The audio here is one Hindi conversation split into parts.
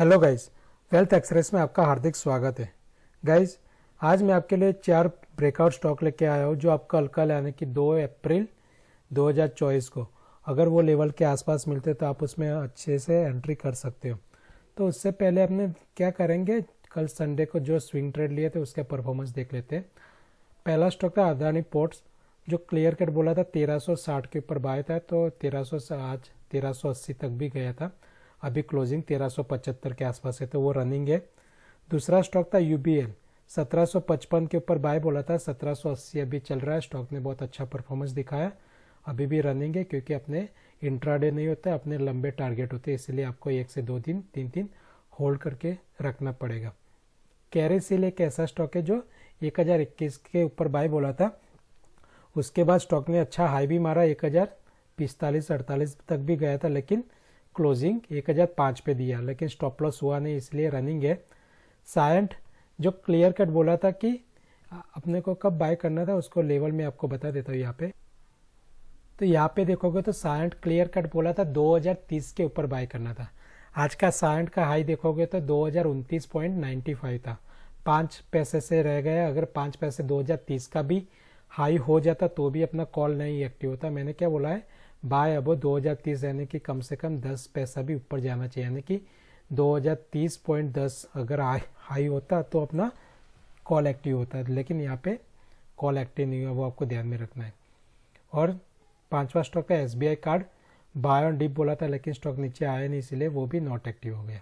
हेलो गाइज वेल्थ एक्सप्रेस में आपका हार्दिक स्वागत है गाइस आज मैं आपके लिए चार ब्रेकआउट स्टॉक लेके आया हूँ जो आपका कल यानी कि 2 अप्रैल 2024 को अगर वो लेवल के आसपास मिलते तो आप उसमें अच्छे से एंट्री कर सकते हो तो उससे पहले अपने क्या करेंगे कल संडे को जो स्विंग ट्रेड लिए थे उसका परफॉर्मेंस देख लेते हैं पहला स्टॉक था अदानी पोर्ट्स जो क्लियर कट बोला था 1360 के ऊपर बाय था तो 1300 आज 1380 तक भी गया था अभी क्लोजिंग तेरह के आसपास है तो वो रनिंग है दूसरा स्टॉक था यूबीएल 1755 के ऊपर बाय बोला था 1780 अभी चल रहा है स्टॉक ने बहुत अच्छा परफॉर्मेंस दिखाया अभी भी रनिंग है क्योंकि अपने इंट्राडे नहीं होता अपने लंबे टारगेट होते हैं इसलिए आपको एक से दो दिन तीन दिन होल्ड करके रखना पड़ेगा कैरेसिल एक ऐसा स्टॉक है जो 1021 के ऊपर बाय बोला था उसके बाद स्टॉक ने अच्छा हाई भी मारा एक हज़ार पिस्तालीस अड़तालीस तक भी गया था लेकिन क्लोजिंग 1005 पे दिया लेकिन स्टॉप लॉस हुआ नहीं इसलिए रनिंग है साइंट जो क्लियर कट बोला था कि अपने को कब बाय करना था उसको लेवल में आपको बता देता हूँ यहाँ पे तो यहाँ पे देखोगे तो सायंट क्लियर कट बोला था 2030 के ऊपर बाय करना था आज का सायंट का हाई देखोगे तो दो था पाँच पैसे से रह गया अगर पाँच पैसे दो का भी हाई हो जाता तो भी अपना कॉल नहीं एक्टिव होता मैंने क्या बोला है बाय अब 2030 यानी कि कम से कम 10 पैसा भी ऊपर जाना चाहिए यानी कि 2030.10 अगर हाई होता तो अपना कॉल एक्टिव होता लेकिन यहाँ पे कॉल एक्टिव नहीं हुआ वो आपको ध्यान में रखना है और पांचवा स्टॉक का एस कार्ड बाय ऑन डिप बोला था लेकिन स्टॉक नीचे आया नहीं इसलिए वो भी नॉट एक्टिव हो गया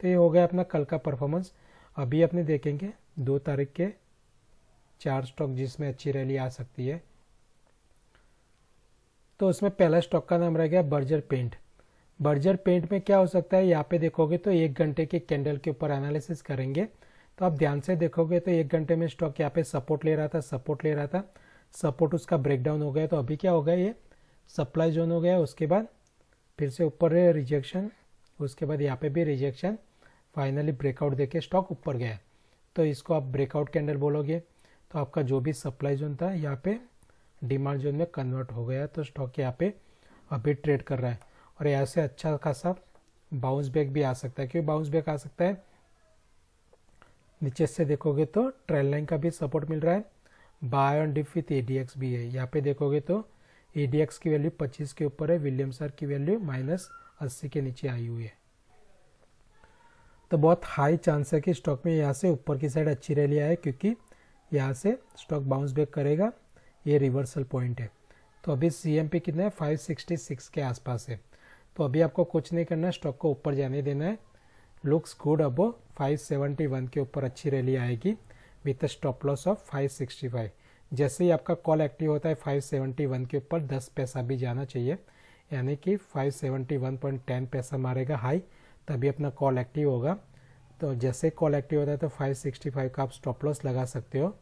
तो ये हो गया अपना कल का परफॉर्मेंस अभी अपने देखेंगे दो तारीख के चार स्टॉक जिसमें अच्छी रैली आ सकती है तो उसमें पहला स्टॉक का नाम रह गया बर्जर पेंट बर्जर पेंट में क्या हो सकता है यहाँ पे देखोगे तो एक घंटे के कैंडल के ऊपर एनालिसिस करेंगे तो आप ध्यान से देखोगे तो एक घंटे में स्टॉक यहाँ पे सपोर्ट ले रहा था सपोर्ट ले रहा था सपोर्ट उसका ब्रेकडाउन हो गया तो अभी क्या हो गया ये सप्लाई जोन हो गया उसके बाद फिर से ऊपर रिजेक्शन उसके बाद यहाँ पे भी रिजेक्शन फाइनली ब्रेकआउट देके स्टॉक ऊपर गया तो इसको आप ब्रेकआउट कैंडल बोलोगे तो आपका जो भी सप्लाई जोन था यहाँ पे डिमांड जोन में कन्वर्ट हो गया तो स्टॉक यहाँ पे अभी ट्रेड कर रहा है और यहाँ से अच्छा खासा बाउंस बैक भी आ सकता है क्यों बाउंस बैक आ सकता है नीचे से देखोगे तो ट्रेल लाइन का भी सपोर्ट मिल रहा है buy on dip with ADX भी है यहाँ पे देखोगे तो एडीएक्स की वैल्यू 25 के ऊपर है विलियम सर की वैल्यू माइनस अस्सी के नीचे आई हुई है तो बहुत हाई चांस है कि स्टॉक में यहाँ से ऊपर की साइड अच्छी रैली आए क्योंकि यहाँ से स्टॉक बाउंस बैक करेगा ये रिवर्सल पॉइंट है तो अभी सी कितना है 566 के आसपास है तो अभी आपको कुछ नहीं करना स्टॉक को ऊपर जाने देना है लुक्स गुड अब 571 के ऊपर अच्छी रैली आएगी विथ स्टॉप लॉस ऑफ 565 जैसे ही आपका कॉल एक्टिव होता है 571 के ऊपर 10 पैसा भी जाना चाहिए यानी कि 571.10 पैसा मारेगा हाई तभी अपना कॉल एक्टिव होगा तो जैसे कॉल एक्टिव होता है तो फाइव का आप स्टॉप लॉस लगा सकते हो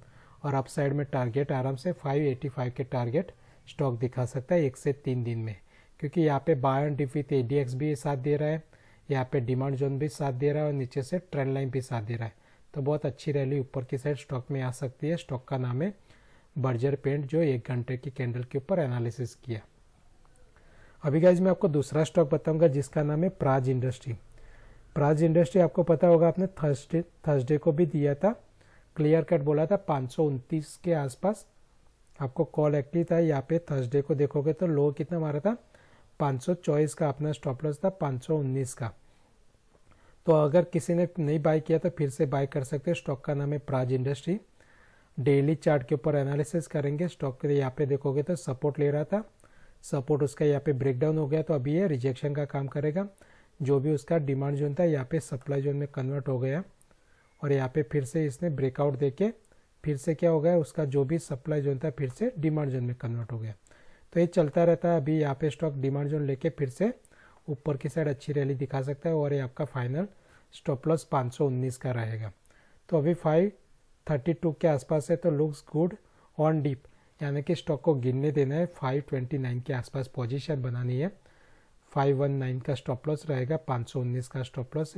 और अप साइड में टारगेट आराम से 585 के टारगेट स्टॉक दिखा सकता है एक से तीन दिन में क्योंकि यहाँ पे बाय एंड विथ ए भी साथ दे रहा है यहाँ पे डिमांड जोन भी साथ दे रहा है और नीचे से ट्रेंड लाइन भी साथ दे रहा है तो बहुत अच्छी रैली ऊपर की साइड स्टॉक में आ सकती है स्टॉक का नाम है बर्जर पेंट जो एक घंटे की कैंडल के ऊपर एनालिसिस किया अभी गाइज मैं आपको दूसरा स्टॉक बताऊंगा जिसका नाम है प्राज इंडस्ट्री प्राज इंडस्ट्री आपको पता होगा आपने थर्सडे थर्सडे को भी दिया था क्लियर कट बोला था पाँच के आसपास आपको कॉल एक्टिव था यहाँ पे थर्सडे को देखोगे तो लो कितना मारा था 524 का अपना स्टॉप लॉस था 519 का तो अगर किसी ने नहीं बाय किया तो फिर से बाय कर सकते हैं स्टॉक का नाम है प्राज इंडस्ट्री डेली चार्ट के ऊपर एनालिसिस करेंगे स्टॉक के यहाँ पे देखोगे तो सपोर्ट ले रहा था सपोर्ट उसका यहाँ पे ब्रेकडाउन हो गया तो अभी ये रिजेक्शन का काम करेगा जो भी उसका डिमांड जोन था यहाँ पे सप्लाई जोन में कन्वर्ट हो गया और यहाँ पे फिर से इसने ब्रेकआउट देके फिर से क्या हो गया उसका जो भी सप्लाई जोन था फिर से डिमांड जोन में कन्वर्ट हो गया तो ये चलता रहता है अभी यहाँ पे स्टॉक डिमांड जोन लेके फिर से ऊपर की साइड अच्छी रैली दिखा सकता है और ये आपका फाइनल स्टॉप लॉस पाँच का रहेगा तो अभी फाइव के आसपास है तो लुक्स गुड ऑन डीप यानी कि स्टॉक को गिरने देना है फाइव के आसपास पोजिशन बनानी है 519 का स्टॉप लॉस रहेगा 519 का स्टॉप लॉस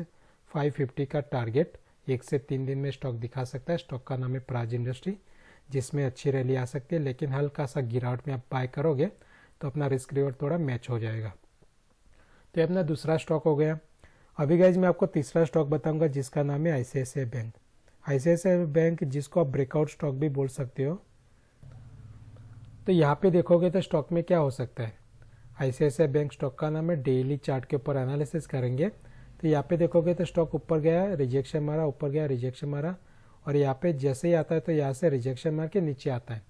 550 का टारगेट एक से तीन दिन में स्टॉक दिखा सकता है स्टॉक का नाम है प्राज इंडस्ट्री जिसमें अच्छी रैली आ सकती है लेकिन हल्का सा गिरावट में आप बाय करोगे तो अपना रिस्क रिवॉर्ड थोड़ा मैच हो जाएगा तो अपना दूसरा स्टॉक हो गया अभी गाइज मैं आपको तीसरा स्टॉक बताऊंगा जिसका नाम है आईसीआईसीआई बैंक आईसीआईसीआई बैंक जिसको आप ब्रेकआउट स्टॉक भी बोल सकते हो तो यहाँ पे देखोगे तो स्टॉक में क्या हो सकता है आईसीआईसीआई बैंक स्टॉक का नाम है डेली चार्ट के ऊपर एनालिसिस करेंगे तो यहाँ पे देखोगे तो स्टॉक ऊपर गया रिजेक्शन मारा ऊपर गया रिजेक्शन मारा और यहाँ पे जैसे ही आता है तो यहाँ से रिजेक्शन मार के नीचे आता है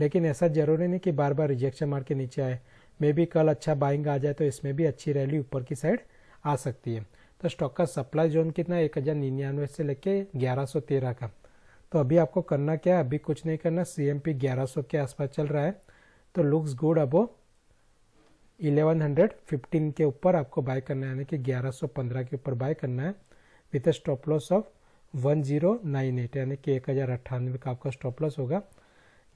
लेकिन ऐसा जरूरी नहीं कि बार बार रिजेक्शन मार के नीचे आए मे बी कल अच्छा बाइंग आ जाए तो इसमें भी अच्छी रैली ऊपर की साइड आ सकती है तो स्टॉक का सप्लाई जोन कितना एक हज़ार निन्यानवे से लेके ग्यारह सौ तेरह का तो अभी आपको करना क्या है अभी कुछ नहीं करना सी एम पी ग्यारह सौ के आसपास चल रहा है तो लुक्स गुड अबो 1115 के ऊपर आपको बाय करना है यानी कि 1115 के ऊपर बाय करना है with a stop loss of 1098 यानी कि एक हजार अट्ठानवे का आपका स्टॉप लॉस होगा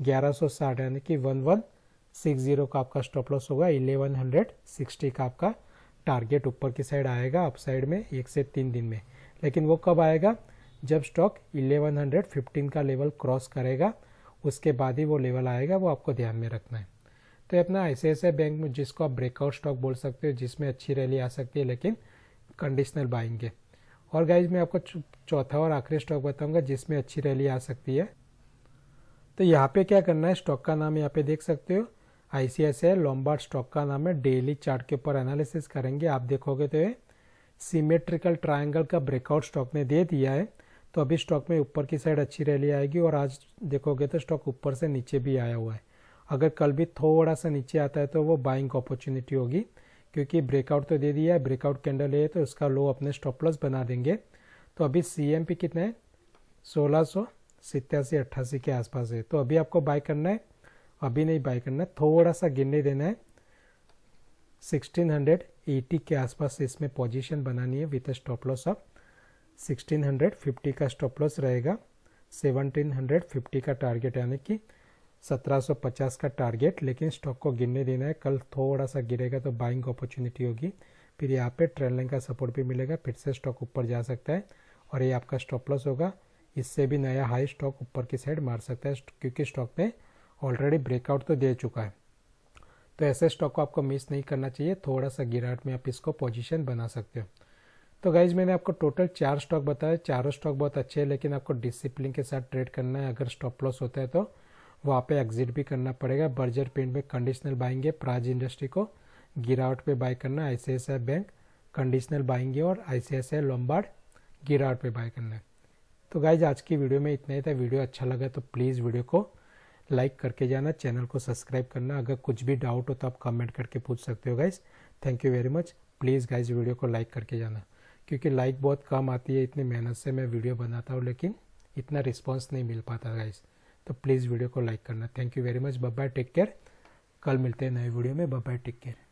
1160 यानी कि 1160 का आपका स्टॉप लॉस होगा 1160 का आपका टारगेट ऊपर की साइड आएगा अप साइड में एक से तीन दिन में लेकिन वो कब आएगा जब स्टॉक 1115 का लेवल क्रॉस करेगा उसके बाद ही वो लेवल आएगा वो आपको ध्यान में रखना है सकते अपना ऐसे ऐसे बैंक में जिसको आप ब्रेकआउट स्टॉक बोल सकते हो जिसमें अच्छी रैली आ सकती है लेकिन कंडीशनल बाइंग है और गाइज मैं आपको चौथा और आखिरी स्टॉक बताऊंगा जिसमें अच्छी रैली आ सकती है तो यहाँ पे क्या करना है स्टॉक का नाम यहाँ पे देख सकते हो आई सी लॉम्बार्ड स्टॉक का नाम है डेली चार्ट के ऊपर एनालिसिस करेंगे आप देखोगे तो ये सीमेट्रिकल ट्रायंगल का ब्रेकआउट स्टॉक ने दे दिया है तो अभी स्टॉक में ऊपर की साइड अच्छी रैली आएगी और आज देखोगे तो स्टॉक ऊपर से नीचे भी आया हुआ है अगर कल भी थोड़ा सा नीचे आता है तो वो बाइंग अपॉर्चुनिटी होगी क्योंकि ब्रेकआउट तो दे दिया है ब्रेकआउट कैंडल है तो उसका लो अपने स्टॉप लॉस बना देंगे तो अभी सी कितना है सोलह सौ सितयासी अट्ठासी के आसपास है तो अभी आपको बाय करना है अभी नहीं बाय करना है थोड़ा सा गिरने देना है 1680 के आसपास इसमें पोजीशन बनानी है विथ स्टॉप लॉस ऑफ 1650 का स्टॉप लॉस रहेगा 1750 का टारगेट यानी कि 1750 का टारगेट लेकिन स्टॉक को गिरने देना है कल थोड़ा सा गिरेगा तो बाइंग अपॉर्चुनिटी होगी फिर यहाँ पे ट्रेंड लाइन का सपोर्ट भी मिलेगा फिर से स्टॉक ऊपर जा सकता है और ये आपका स्टॉप लॉस होगा इससे भी नया हाई स्टॉक ऊपर की साइड मार सकता है क्योंकि स्टॉक ने ऑलरेडी ब्रेकआउट तो दे चुका है तो ऐसे स्टॉक को आपको मिस नहीं करना चाहिए थोड़ा सा गिरावट में आप इसको पोजिशन बना सकते हो तो गाइज मैंने आपको टोटल चार स्टॉक बताया चारों स्टॉक बहुत अच्छे हैं लेकिन आपको डिसिप्लिन के साथ ट्रेड करना है अगर स्टॉप लॉस होता है तो वहाँ पे एग्जिट भी करना पड़ेगा बर्जर पेंट में कंडीशनल बाइंग है प्राज इंडस्ट्री को गिरावट पे बाय करना आई बैंक कंडीशनल बाइंग है और आई लोम्बार्ड गिरावट पे बाय करना है तो गाइज आज की वीडियो में इतना ही था वीडियो अच्छा लगा तो प्लीज़ वीडियो को लाइक करके जाना चैनल को सब्सक्राइब करना अगर कुछ भी डाउट हो तो आप कमेंट करके पूछ सकते हो guys thank you very much please guys video को लाइक करके जाना क्योंकि लाइक बहुत कम आती है इतनी मेहनत से मैं वीडियो बनाता हूँ लेकिन इतना रिस्पॉन्स नहीं मिल पाता गाइज़ तो प्लीज़ वीडियो को लाइक करना thank you very much bye take care कल मिलते हैं नए वीडियो में बाय टेक केयर